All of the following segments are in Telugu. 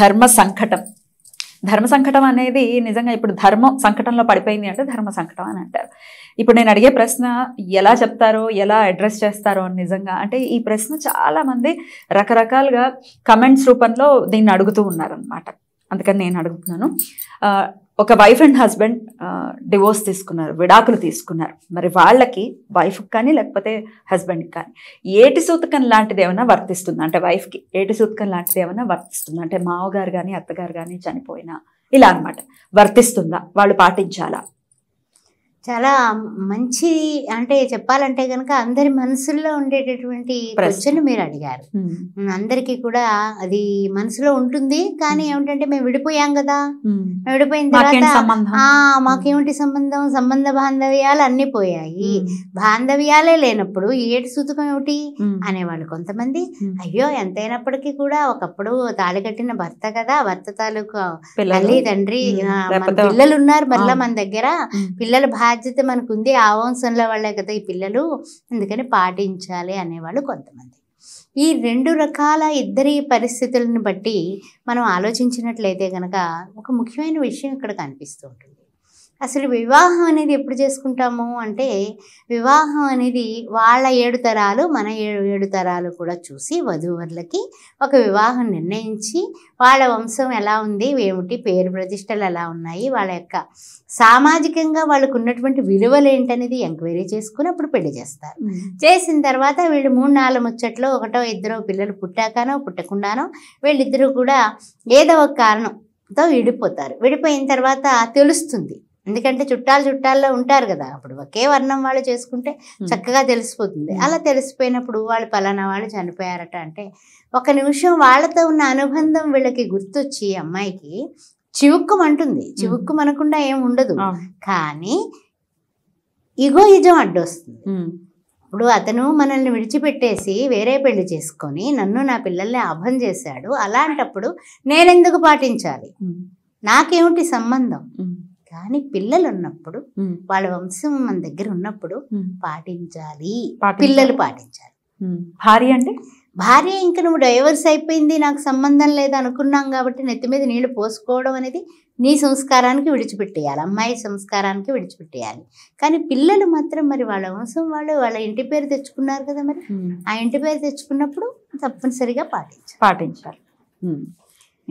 ధర్మ సంకటం ధర్మ సంకటం అనేది నిజంగా ఇప్పుడు ధర్మం సంకటంలో పడిపోయింది అంటే ధర్మ సంకటం అని అంటారు ఇప్పుడు నేను అడిగే ప్రశ్న ఎలా చెప్తారో ఎలా అడ్రస్ చేస్తారో అని నిజంగా అంటే ఈ ప్రశ్న చాలామంది రకరకాలుగా కమెంట్స్ రూపంలో దీన్ని అడుగుతూ ఉన్నారనమాట అందుకని నేను అడుగుతున్నాను ఒక వైఫ్ అండ్ హస్బెండ్ డివోర్స్ తీసుకున్నారు విడాకులు తీసుకున్నారు మరి వాళ్ళకి వైఫ్కి కానీ లేకపోతే హస్బెండ్కి కానీ ఏటి సూతకం లాంటిది ఏమైనా వర్తిస్తుందా అంటే వైఫ్కి ఏటి సూతకం లాంటిది ఏమైనా వర్తిస్తుందా అంటే మావగారు కానీ అత్తగారు కానీ చనిపోయినా ఇలా అనమాట వర్తిస్తుందా వాళ్ళు పాటించాలా చాలా మంచి అంటే చెప్పాలంటే కనుక అందరి మనసుల్లో ఉండేటటువంటి ప్రశ్న మీరు అడిగారు అందరికీ కూడా అది మనసులో ఉంటుంది కానీ ఏమిటంటే మేము విడిపోయాం కదా విడిపోయిన తర్వాత మాకేమిటి సంబంధం సంబంధ బాంధవ్యాలు అన్ని పోయాయి బాంధవ్యాలే లేనప్పుడు ఏటి సూతకం ఏమిటి అనేవాళ్ళు కొంతమంది అయ్యో ఎంతైనప్పటికీ కూడా ఒకప్పుడు తాళి కట్టిన భర్త కదా భర్త తాలూకు తల్లి తండ్రి పిల్లలు ఉన్నారు మళ్ళా మన దగ్గర పిల్లలు బాగా బాధ్యత మనకు ఉంది ఆ వంశంలో వాళ్ళే కదా ఈ పిల్లలు అందుకని పాటించాలి అనేవాళ్ళు కొంతమంది ఈ రెండు రకాల ఇద్దరి పరిస్థితులను బట్టి మనం ఆలోచించినట్లయితే కనుక ఒక ముఖ్యమైన విషయం ఇక్కడ కనిపిస్తూ ఉంటుంది అసలు వివాహం అనేది ఎప్పుడు చేసుకుంటాము అంటే వివాహం అనేది వాళ్ళ ఏడు తరాలు మన ఏడు ఏడు తరాలు కూడా చూసి వధూవరులకి ఒక వివాహం నిర్ణయించి వాళ్ళ వంశం ఎలా ఉంది ఏమిటి పేరు ప్రతిష్టలు ఎలా ఉన్నాయి వాళ్ళ యొక్క సామాజికంగా వాళ్ళకు ఉన్నటువంటి విలువలు ఏంటనేది ఎంక్వైరీ చేసుకుని అప్పుడు పెళ్లి చేస్తారు చేసిన తర్వాత వీళ్ళు మూడు నాలుగు ముచ్చట్లో ఒకటో ఇద్దరో పిల్లలు పుట్టాకనో పుట్టకుండానో వీళ్ళిద్దరూ కూడా ఏదో ఒక కారణం తో విడిపోతారు విడిపోయిన తర్వాత తెలుస్తుంది ఎందుకంటే చుట్టాలు చుట్టాల్లో ఉంటారు కదా అప్పుడు ఒకే వర్ణం వాళ్ళు చేసుకుంటే చక్కగా తెలిసిపోతుంది అలా తెలిసిపోయినప్పుడు వాళ్ళు పలానా వాళ్ళు చనిపోయారట అంటే ఒక నిమిషం వాళ్ళతో ఉన్న అనుబంధం వీళ్ళకి గుర్తొచ్చి అమ్మాయికి చివుక్కుమంటుంది చివుక్కుమనకుండా ఏం ఉండదు కానీ ఇగో ఇజం అడ్డొస్తుంది ఇప్పుడు అతను మనల్ని విడిచిపెట్టేసి వేరే పెళ్లి చేసుకొని నన్ను నా పిల్లల్ని అభం చేశాడు అలాంటప్పుడు నేనెందుకు పాటించాలి నాకేమిటి సంబంధం కానీ పిల్లలు ఉన్నప్పుడు వాళ్ళ వంశం మన దగ్గర ఉన్నప్పుడు పాటించాలి పిల్లలు పాటించాలి భార్య అంటే భార్య ఇంకా నువ్వు డైవర్స్ అయిపోయింది నాకు సంబంధం లేదు అనుకున్నాం కాబట్టి నెత్తి మీద నీళ్లు పోసుకోవడం అనేది నీ సంస్కారానికి విడిచిపెట్టేయాలి అమ్మాయి సంస్కారానికి విడిచిపెట్టేయాలి కానీ పిల్లలు మాత్రం మరి వాళ్ళ వంశం వాళ్ళు వాళ్ళ ఇంటి పేరు తెచ్చుకున్నారు కదా మరి ఆ ఇంటి పేరు తెచ్చుకున్నప్పుడు తప్పనిసరిగా పాటించాలి పాటించాలి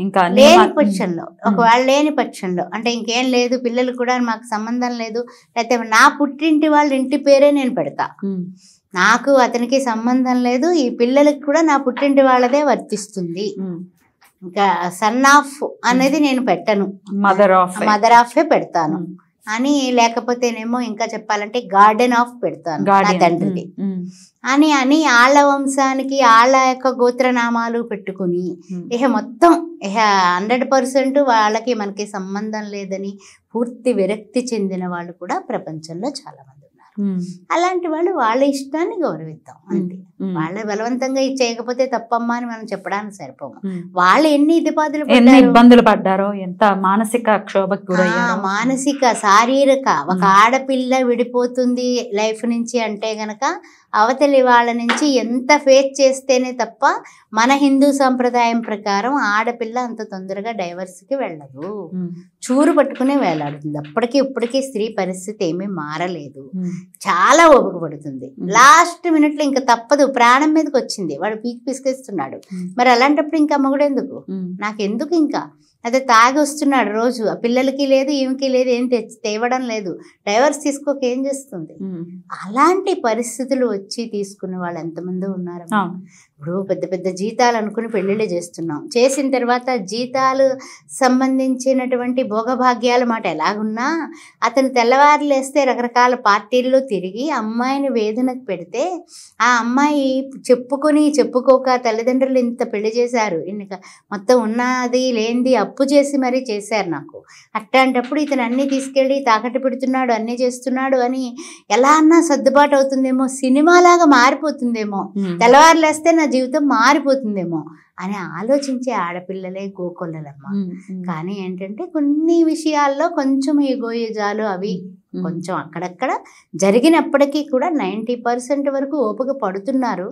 ఇంకా లేని పక్షంలో ఒకవేళ లేని పక్షంలో అంటే ఇంకేం లేదు పిల్లలు కూడా మాకు సంబంధం లేదు లేకపోతే నా పుట్టింటి వాళ్ళ ఇంటి పేరే నేను పెడతా నాకు అతనికి సంబంధం లేదు ఈ పిల్లలకి కూడా నా పుట్టింటి వాళ్ళదే వర్తిస్తుంది ఇంకా సన్ ఆఫ్ అనేది నేను పెట్టను మదర్ ఆఫ్ మదర్ ఆఫే పెడతాను అని లేకపోతేనేమో ఇంకా చెప్పాలంటే గార్డెన్ ఆఫ్ పెడతాను నా తండ్రిది అని అని ఆళ్ళ వంశానికి ఆళ్ళ యొక్క గోత్రనామాలు పెట్టుకుని ఇహ మొత్తం ఇహ హండ్రెడ్ పర్సెంట్ వాళ్ళకి మనకి సంబంధం లేదని పూర్తి విరక్తి చెందిన వాళ్ళు కూడా ప్రపంచంలో చాలా మంది ఉన్నారు అలాంటి వాళ్ళు వాళ్ళ ఇష్టాన్ని గౌరవిద్దాం అంతే వాళ్ళ బలవంతంగా ఇది చేయకపోతే తప్పమ్మా అని మనం చెప్పడానికి సరిపోము వాళ్ళు ఎన్ని ఇబ్బందులు ఎన్ని ఇబ్బందులు పడ్డారో ఎంత మానసిక క్షోభకు మానసిక శారీరక ఒక ఆడపిల్ల విడిపోతుంది లైఫ్ నుంచి అంటే గనక అవతలి వాళ్ళ నుంచి ఎంత ఫేస్ చేస్తేనే తప్ప మన హిందూ సంప్రదాయం ప్రకారం ఆడపిల్ల అంత తొందరగా డైవర్స్కి వెళ్ళదు చూరు పట్టుకునే వేలాడుతుంది అప్పటికీ ఇప్పటికీ స్త్రీ పరిస్థితి ఏమీ మారలేదు చాలా ఓపిక పడుతుంది లాస్ట్ మినిట్లో ఇంకా తప్పదు ప్రాణం మీదకి వచ్చింది వాడు పీకి పిసికేస్తున్నాడు మరి అలాంటప్పుడు ఇంకా మొగుడెందుకు నాకెందుకు ఇంకా అదే తాగి వస్తున్నాడు రోజు ఆ పిల్లలకి లేదు ఈమెకి లేదు ఏం తెచ్చి తేవడం లేదు డైవర్స్ తీసుకోక ఏం చేస్తుంది అలాంటి పరిస్థితులు వచ్చి తీసుకునే వాళ్ళు ఎంతమంది ఉన్నారు ఇప్పుడు పెద్ద పెద్ద జీతాలు అనుకుని పెళ్ళిళ్ళు చేస్తున్నాం చేసిన తర్వాత జీతాలు సంబంధించినటువంటి భోగభాగ్యాల మాట ఎలాగున్నా అతను తెల్లవారులేస్తే రకరకాల పార్టీల్లో తిరిగి అమ్మాయిని వేదనకు పెడితే ఆ అమ్మాయి చెప్పుకొని చెప్పుకోక తల్లిదండ్రులు ఇంత పెళ్లి చేశారు ఇన్నిక మొత్తం ఉన్నది లేనిది తప్పు చేసి మరీ చేశారు నాకు అట్లాంటప్పుడు ఇతను అన్నీ తీసుకెళ్ళి తాకట్టు పెడుతున్నాడు అన్నీ చేస్తున్నాడు అని ఎలా అన్నా సర్దుబాటు అవుతుందేమో సినిమాలాగా మారిపోతుందేమో తెల్లవారులేస్తే నా జీవితం మారిపోతుందేమో అని ఆలోచించే ఆడపిల్లలే గోకొల్లలమ్మ కానీ ఏంటంటే కొన్ని విషయాల్లో కొంచెం ఈ అవి కొంచెం అక్కడక్కడ జరిగినప్పటికీ కూడా నైంటీ పర్సెంట్ వరకు ఓపిక పడుతున్నారు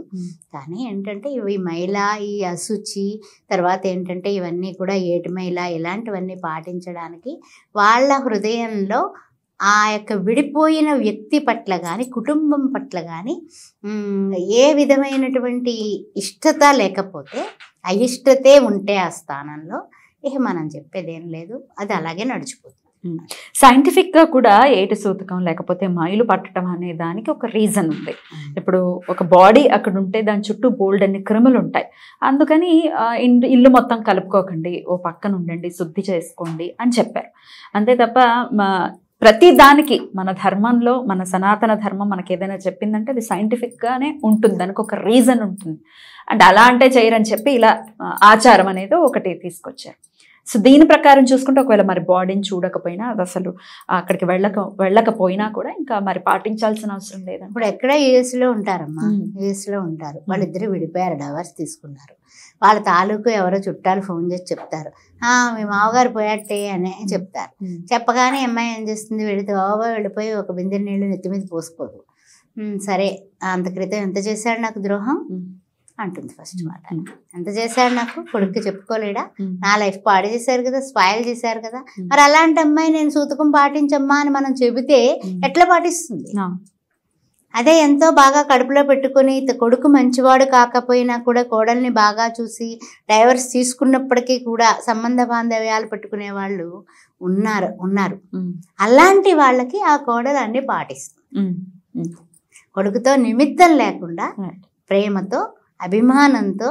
కానీ ఏంటంటే ఇవి మైల ఈ అశుచి తర్వాత ఏంటంటే ఇవన్నీ కూడా ఏటి మైల ఇలాంటివన్నీ పాటించడానికి వాళ్ళ హృదయంలో ఆ యొక్క విడిపోయిన వ్యక్తి పట్ల కానీ కుటుంబం పట్ల కానీ ఏ విధమైనటువంటి ఇష్టత లేకపోతే అయిష్టతే ఉంటే ఆ స్థానంలో ఇక మనం చెప్పేదేం లేదు అది అలాగే నడిచిపోతుంది సైంటిఫిక్గా కూడా ఏటి సూతకం లేకపోతే మైలు పట్టడం అనే దానికి ఒక రీజన్ ఉంది ఇప్పుడు ఒక బాడీ అక్కడ ఉంటే దాని చుట్టూ బోల్డ్ అన్ని క్రిములు ఉంటాయి అందుకని ఇల్లు మొత్తం కలుపుకోకండి ఓ పక్కన ఉండండి శుద్ధి చేసుకోండి అని చెప్పారు అంతే తప్ప ప్రతి దానికి మన ధర్మంలో మన సనాతన ధర్మం మనకి ఏదైనా చెప్పిందంటే అది సైంటిఫిక్గానే ఉంటుంది దానికి ఒక రీజన్ ఉంటుంది అండ్ అలా అంటే చేయరని చెప్పి ఇలా ఆచారం అనేది ఒకటి తీసుకొచ్చారు సో దీని ప్రకారం చూసుకుంటే ఒకవేళ మరి బాడీని చూడకపోయినా అది అసలు అక్కడికి వెళ్ళక వెళ్ళకపోయినా కూడా ఇంకా మరి పాటించాల్సిన అవసరం లేదు ఇప్పుడు ఎక్కడ యుఎస్లో ఉంటారమ్మా యుఎస్లో ఉంటారు వాళ్ళిద్దరు విడిపోయారు డవర్స్ తీసుకున్నారు వాళ్ళ తాలూకు ఎవరో చుట్టాలు ఫోన్ చేసి చెప్తారు మీ మామగారు పోయట్టే అని చెప్తారు చెప్పగానే అమ్మాయి ఏం చేస్తుంది వెళితే బాబా వెళ్ళిపోయి ఒక బిందె నీళ్ళు నెత్తి మీద పోసుకోదు సరే అంత క్రితం ఎంత చేశాడు నాకు ద్రోహం అంటుంది ఫస్ట్ మాట ఎంత చేశాడు నాకు కొడుకు చెప్పుకోలేడా నా లైఫ్ పాడు చేశారు కదా స్పాయిల్ చేశారు కదా మరి అలాంటి అమ్మాయి నేను సూతకం పాటించమ్మా అని మనం చెబితే ఎట్లా పాటిస్తుంది అదే ఎంతో బాగా కడుపులో పెట్టుకుని కొడుకు మంచివాడు కాకపోయినా కూడా కోడల్ని బాగా చూసి డైవర్స్ తీసుకున్నప్పటికీ కూడా సంబంధ బాంధవ్యాలు పెట్టుకునే వాళ్ళు ఉన్నారు ఉన్నారు అలాంటి వాళ్ళకి ఆ కోడలు అన్ని పాటిస్తుంది కొడుకుతో నిమిత్తం లేకుండా ప్రేమతో అభిమానంతో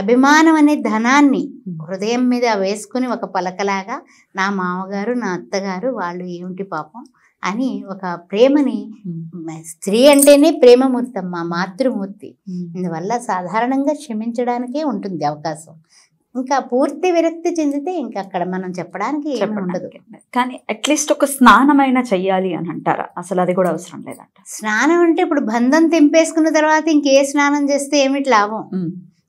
అభిమానం అనే ధనాన్ని హృదయం మీద వేసుకుని ఒక పలకలాగా నా మామగారు నా అత్తగారు వాళ్ళు ఏమిటి పాపం అని ఒక ప్రేమని స్త్రీ అంటేనే ప్రేమమూర్తి మా మాతృమూర్తి అందువల్ల సాధారణంగా క్షమించడానికే ఉంటుంది అవకాశం ఇంకా పూర్తి విరక్తి చెందితే ఇంకా అక్కడ మనం చెప్పడానికి ఉండదు కానీ అట్లీస్ట్ ఒక స్నానమైన చెయ్యాలి అని అంటారా అసలు అది కూడా అవసరం లేదంట స్నానం అంటే ఇప్పుడు బంధం తెంపేసుకున్న తర్వాత ఇంకే స్నానం చేస్తే ఏమిటి లాభం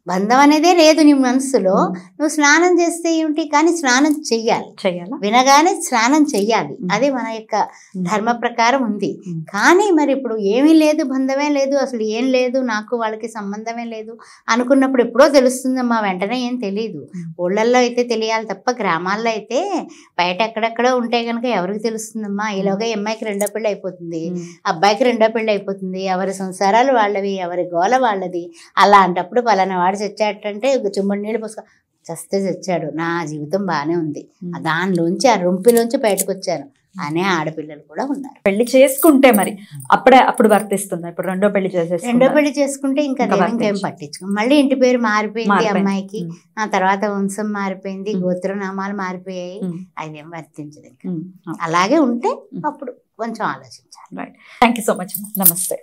బంధం అనేదే లేదు నీ మనసులో నువ్వు స్నానం చేస్తే ఏమిటి కానీ స్నానం చెయ్యాలి చెయ్యాలి వినగానే స్నానం చెయ్యాలి అదే మన యొక్క ధర్మ ప్రకారం ఉంది కానీ మరి ఇప్పుడు ఏమీ లేదు బంధమే లేదు అసలు ఏం లేదు నాకు వాళ్ళకి సంబంధమే లేదు అనుకున్నప్పుడు ఎప్పుడో తెలుస్తుందమ్మా వెంటనే ఏం తెలియదు ఊళ్ళల్లో అయితే తెలియాలి తప్ప గ్రామాల్లో అయితే బయట ఎక్కడెక్కడ ఉంటే కనుక ఎవరికి తెలుస్తుందమ్మా ఈలోగా అమ్మాయికి రెండో పెళ్ళి అయిపోతుంది అబ్బాయికి రెండో పెళ్ళి అయిపోతుంది ఎవరి సంసారాలు వాళ్ళవి ఎవరి గోల వాళ్ళది అలాంటప్పుడు పలానా వాడు చచ్చాడంటే చుమ్మడి నీళ్ళు పోసుకో చస్తే చచ్చాడు నా జీవితం బాగానే ఉంది దానిలోంచి ఆ రొంపిలోంచి బయటకు వచ్చాను అనే ఆడపిల్లలు కూడా ఉన్నారు పెళ్లి చేసుకుంటే మరి అప్పుడే అప్పుడు వర్తిస్తుంది ఇప్పుడు రెండో పెళ్లి చేసేసి రెండో పెళ్లి చేసుకుంటే ఇంకా ఇంకేం పట్టించుకో మళ్ళీ ఇంటి పేరు మారిపోయింది అమ్మాయికి ఆ తర్వాత వంశం మారిపోయింది గోత్రనామాలు మారిపోయాయి అదేం వర్తించదు అలాగే ఉంటే అప్పుడు కొంచెం ఆలోచించాలి థ్యాంక్ యూ సో మచ్ నమస్తే